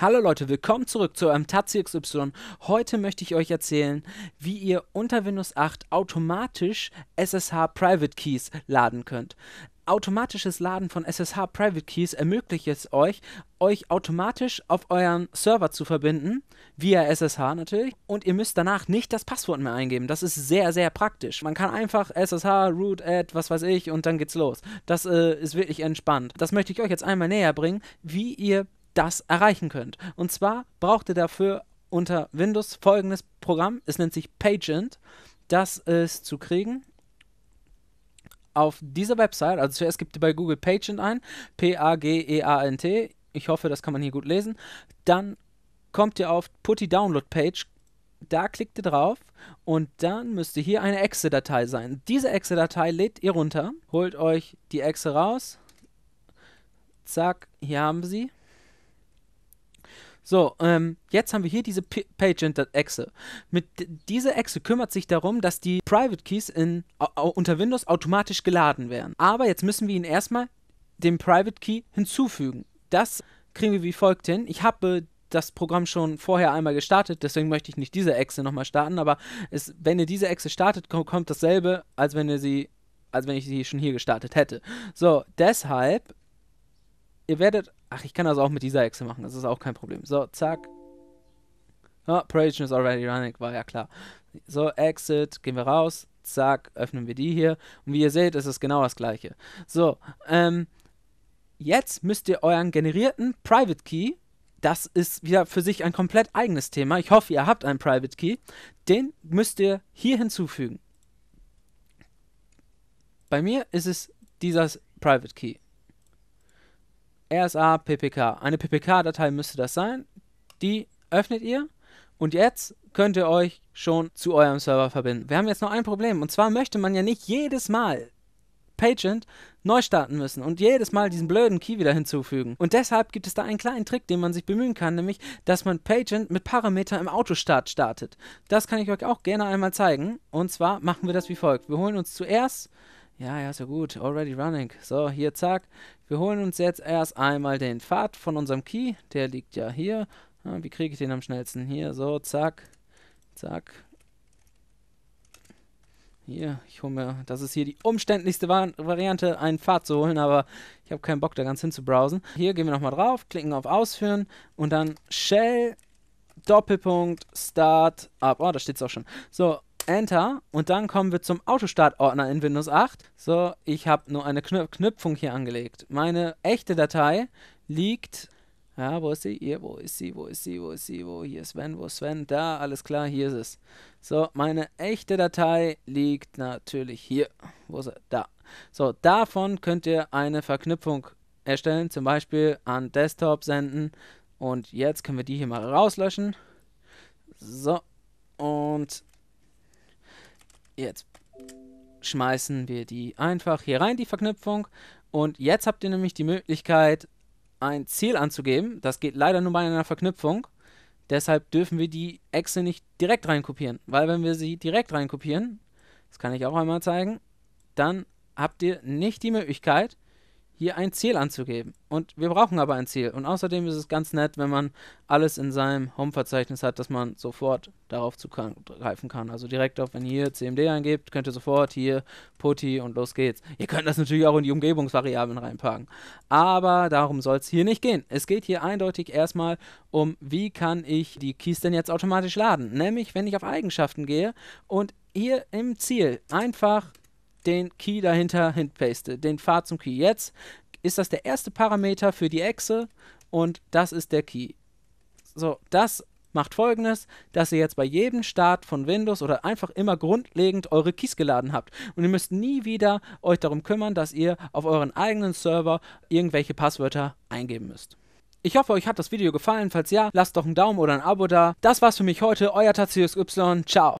Hallo Leute, willkommen zurück zu eurem Tazi Heute möchte ich euch erzählen, wie ihr unter Windows 8 automatisch SSH Private Keys laden könnt automatisches Laden von SSH Private Keys ermöglicht es euch, euch automatisch auf euren Server zu verbinden, via SSH natürlich. Und ihr müsst danach nicht das Passwort mehr eingeben. Das ist sehr, sehr praktisch. Man kann einfach SSH, root, add, was weiß ich, und dann geht's los. Das äh, ist wirklich entspannt. Das möchte ich euch jetzt einmal näher bringen, wie ihr das erreichen könnt. Und zwar braucht ihr dafür unter Windows folgendes Programm. Es nennt sich Pagent. Das ist zu kriegen auf dieser Website, also zuerst gibt ihr bei Google Pagent ein, P-A-G-E-A-N-T, ich hoffe, das kann man hier gut lesen. Dann kommt ihr auf Putty Download Page. Da klickt ihr drauf und dann müsste hier eine Exe-Datei sein. Diese Exe-Datei lädt ihr runter, holt euch die Exe raus. Zack, hier haben wir sie. So, ähm, jetzt haben wir hier diese Page-Exe. Mit dieser Exe kümmert sich darum, dass die Private Keys in, unter Windows automatisch geladen werden. Aber jetzt müssen wir ihn erstmal dem Private Key hinzufügen. Das kriegen wir wie folgt hin. Ich habe das Programm schon vorher einmal gestartet, deswegen möchte ich nicht diese Echse nochmal starten, aber es, wenn ihr diese Echse startet, kommt dasselbe, als wenn ihr sie, als wenn ich sie schon hier gestartet hätte. So, deshalb, ihr werdet, ach, ich kann das auch mit dieser Echse machen, das ist auch kein Problem. So, zack. Oh, Prediction is already running, war ja klar. So, Exit, gehen wir raus, zack, öffnen wir die hier. Und wie ihr seht, ist es genau das gleiche. So, ähm, jetzt müsst ihr euren generierten Private Key, das ist wieder für sich ein komplett eigenes Thema, ich hoffe, ihr habt einen Private Key, den müsst ihr hier hinzufügen. Bei mir ist es dieser Private Key. RSA PPK. Eine PPK-Datei müsste das sein. Die öffnet ihr und jetzt könnt ihr euch schon zu eurem Server verbinden. Wir haben jetzt noch ein Problem und zwar möchte man ja nicht jedes Mal Pageant neu starten müssen und jedes Mal diesen blöden Key wieder hinzufügen. Und deshalb gibt es da einen kleinen Trick, den man sich bemühen kann, nämlich, dass man Pageant mit Parameter im Autostart startet. Das kann ich euch auch gerne einmal zeigen. Und zwar machen wir das wie folgt. Wir holen uns zuerst... Ja, ja, ist ja gut. Already running. So, hier, zack. Wir holen uns jetzt erst einmal den Pfad von unserem Key. Der liegt ja hier. Ah, wie kriege ich den am schnellsten? Hier, so, zack. Zack. Hier, ich hole mir, das ist hier die umständlichste Vari Variante, einen Pfad zu holen, aber ich habe keinen Bock, da ganz hin zu browsen. Hier gehen wir nochmal drauf, klicken auf Ausführen und dann Shell Doppelpunkt Start Up. Oh, da steht es auch schon. So, Enter und dann kommen wir zum Autostart-Ordner in Windows 8. So, ich habe nur eine Knüpfung hier angelegt. Meine echte Datei liegt ja, wo ist sie? Hier, wo ist sie? Wo ist sie? Wo ist sie? Wo? Hier ist Sven, wo ist Sven? Da, alles klar, hier ist es. So, meine echte Datei liegt natürlich hier. Wo ist sie? Da. So, davon könnt ihr eine Verknüpfung erstellen, zum Beispiel an Desktop senden. Und jetzt können wir die hier mal rauslöschen. So, und jetzt schmeißen wir die einfach hier rein, die Verknüpfung. Und jetzt habt ihr nämlich die Möglichkeit, ein Ziel anzugeben. Das geht leider nur bei einer Verknüpfung. Deshalb dürfen wir die Echse nicht direkt reinkopieren, weil wenn wir sie direkt reinkopieren, das kann ich auch einmal zeigen, dann habt ihr nicht die Möglichkeit, hier ein Ziel anzugeben. Und wir brauchen aber ein Ziel. Und außerdem ist es ganz nett, wenn man alles in seinem Home-Verzeichnis hat, dass man sofort darauf zugreifen kann. Also direkt auf, wenn ihr CMD eingebt, könnt ihr sofort hier Putty und los geht's. Ihr könnt das natürlich auch in die Umgebungsvariablen reinpacken. Aber darum soll es hier nicht gehen. Es geht hier eindeutig erstmal um, wie kann ich die Keys denn jetzt automatisch laden? Nämlich, wenn ich auf Eigenschaften gehe und hier im Ziel einfach den Key dahinter hinpaste, den Pfad zum Key. Jetzt ist das der erste Parameter für die Echse und das ist der Key. So, das macht folgendes, dass ihr jetzt bei jedem Start von Windows oder einfach immer grundlegend eure Keys geladen habt. Und ihr müsst nie wieder euch darum kümmern, dass ihr auf euren eigenen Server irgendwelche Passwörter eingeben müsst. Ich hoffe, euch hat das Video gefallen. Falls ja, lasst doch einen Daumen oder ein Abo da. Das war's für mich heute. Euer Tatsius Y. Ciao.